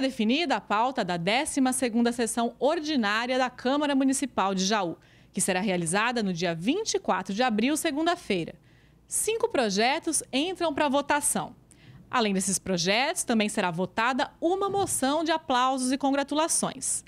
Está definida a pauta da 12ª sessão ordinária da Câmara Municipal de Jaú, que será realizada no dia 24 de abril, segunda-feira. Cinco projetos entram para votação. Além desses projetos, também será votada uma moção de aplausos e congratulações.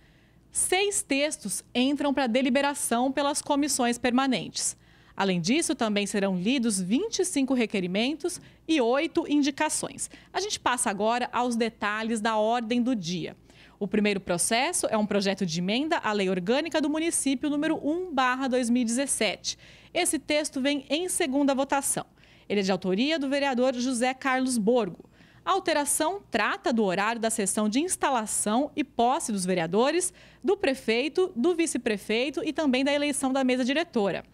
Seis textos entram para deliberação pelas comissões permanentes. Além disso, também serão lidos 25 requerimentos e 8 indicações. A gente passa agora aos detalhes da ordem do dia. O primeiro processo é um projeto de emenda à Lei Orgânica do Município número 1/2017. Esse texto vem em segunda votação. Ele é de autoria do vereador José Carlos Borgo. A alteração trata do horário da sessão de instalação e posse dos vereadores, do prefeito, do vice-prefeito e também da eleição da mesa diretora.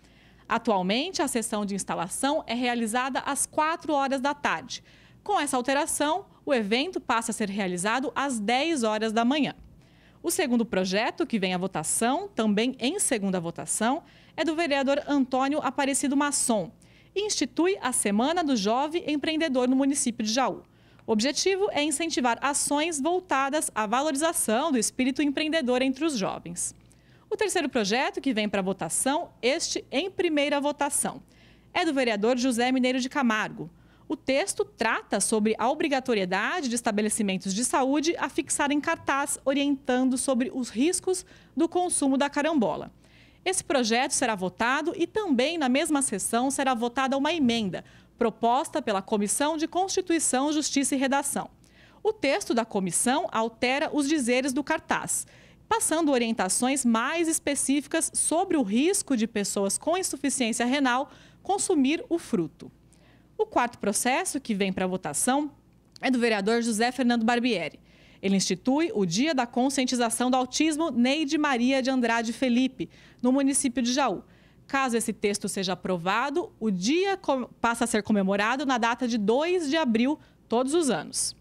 Atualmente, a sessão de instalação é realizada às 4 horas da tarde. Com essa alteração, o evento passa a ser realizado às 10 horas da manhã. O segundo projeto, que vem à votação, também em segunda votação, é do vereador Antônio Aparecido Masson institui a Semana do Jovem Empreendedor no município de Jaú. O objetivo é incentivar ações voltadas à valorização do espírito empreendedor entre os jovens. O terceiro projeto, que vem para votação, este em primeira votação, é do vereador José Mineiro de Camargo. O texto trata sobre a obrigatoriedade de estabelecimentos de saúde a fixarem cartaz orientando sobre os riscos do consumo da carambola. Esse projeto será votado e também na mesma sessão será votada uma emenda proposta pela Comissão de Constituição, Justiça e Redação. O texto da comissão altera os dizeres do cartaz passando orientações mais específicas sobre o risco de pessoas com insuficiência renal consumir o fruto. O quarto processo que vem para votação é do vereador José Fernando Barbieri. Ele institui o Dia da Conscientização do Autismo Neide Maria de Andrade Felipe, no município de Jaú. Caso esse texto seja aprovado, o dia passa a ser comemorado na data de 2 de abril, todos os anos.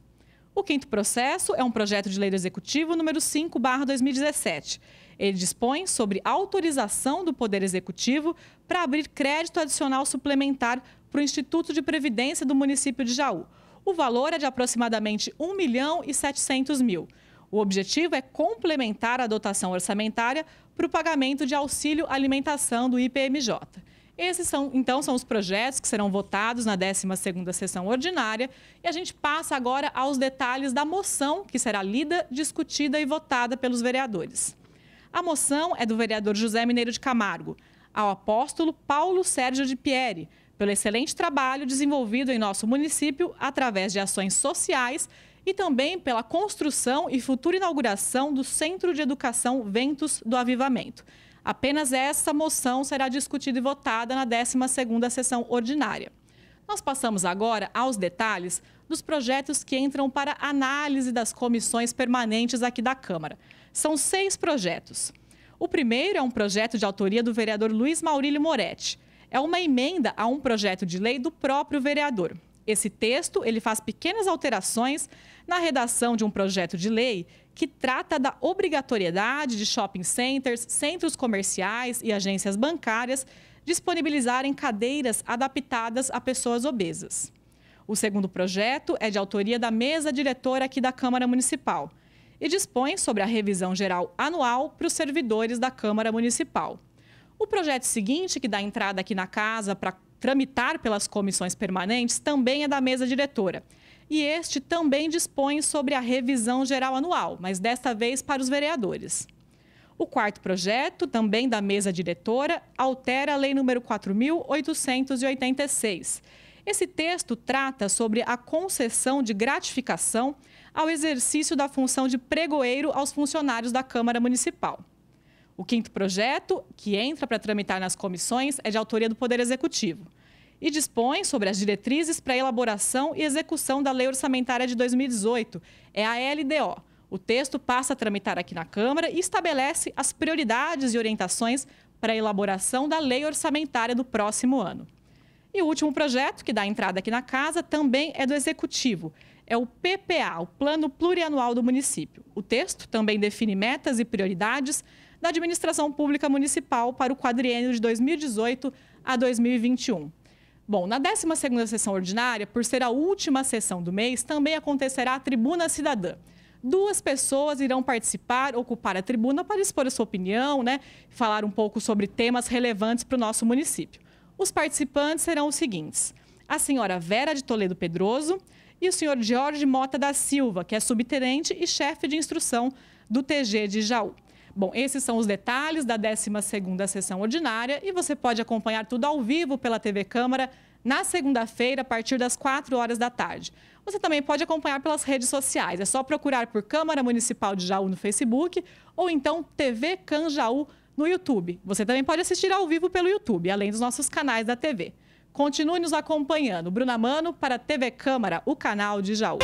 O quinto processo é um projeto de lei do Executivo número 5, 2017. Ele dispõe sobre autorização do Poder Executivo para abrir crédito adicional suplementar para o Instituto de Previdência do município de Jaú. O valor é de aproximadamente 1 milhão e 700 mil. O objetivo é complementar a dotação orçamentária para o pagamento de auxílio alimentação do IPMJ. Esses são, então, são os projetos que serão votados na 12ª sessão ordinária e a gente passa agora aos detalhes da moção que será lida, discutida e votada pelos vereadores. A moção é do vereador José Mineiro de Camargo, ao apóstolo Paulo Sérgio de Pieri, pelo excelente trabalho desenvolvido em nosso município através de ações sociais e também pela construção e futura inauguração do Centro de Educação Ventos do Avivamento. Apenas essa moção será discutida e votada na 12ª sessão ordinária. Nós passamos agora aos detalhes dos projetos que entram para análise das comissões permanentes aqui da Câmara. São seis projetos. O primeiro é um projeto de autoria do vereador Luiz Maurílio Moretti. É uma emenda a um projeto de lei do próprio vereador. Esse texto ele faz pequenas alterações na redação de um projeto de lei que trata da obrigatoriedade de shopping centers, centros comerciais e agências bancárias disponibilizarem cadeiras adaptadas a pessoas obesas. O segundo projeto é de autoria da mesa diretora aqui da Câmara Municipal e dispõe sobre a revisão geral anual para os servidores da Câmara Municipal. O projeto seguinte, que dá entrada aqui na casa para tramitar pelas comissões permanentes também é da mesa diretora. E este também dispõe sobre a revisão geral anual, mas desta vez para os vereadores. O quarto projeto, também da mesa diretora, altera a Lei nº 4.886. Esse texto trata sobre a concessão de gratificação ao exercício da função de pregoeiro aos funcionários da Câmara Municipal. O quinto projeto, que entra para tramitar nas comissões, é de autoria do Poder Executivo e dispõe sobre as diretrizes para elaboração e execução da Lei Orçamentária de 2018, é a LDO. O texto passa a tramitar aqui na Câmara e estabelece as prioridades e orientações para a elaboração da Lei Orçamentária do próximo ano. E o último projeto, que dá entrada aqui na Casa, também é do Executivo. É o PPA, o Plano Plurianual do Município. O texto também define metas e prioridades da administração pública municipal para o quadriênio de 2018 a 2021. Bom, na 12 sessão ordinária, por ser a última sessão do mês, também acontecerá a Tribuna Cidadã. Duas pessoas irão participar, ocupar a tribuna para expor a sua opinião, né, falar um pouco sobre temas relevantes para o nosso município. Os participantes serão os seguintes: a senhora Vera de Toledo Pedroso e o senhor Jorge Mota da Silva, que é subtenente e chefe de instrução do TG de Jaú. Bom, esses são os detalhes da 12ª sessão ordinária e você pode acompanhar tudo ao vivo pela TV Câmara na segunda-feira, a partir das 4 horas da tarde. Você também pode acompanhar pelas redes sociais. É só procurar por Câmara Municipal de Jaú no Facebook ou então TV Canjaú no YouTube. Você também pode assistir ao vivo pelo YouTube, além dos nossos canais da TV. Continue nos acompanhando. Bruna Mano para TV Câmara, o canal de Jaú.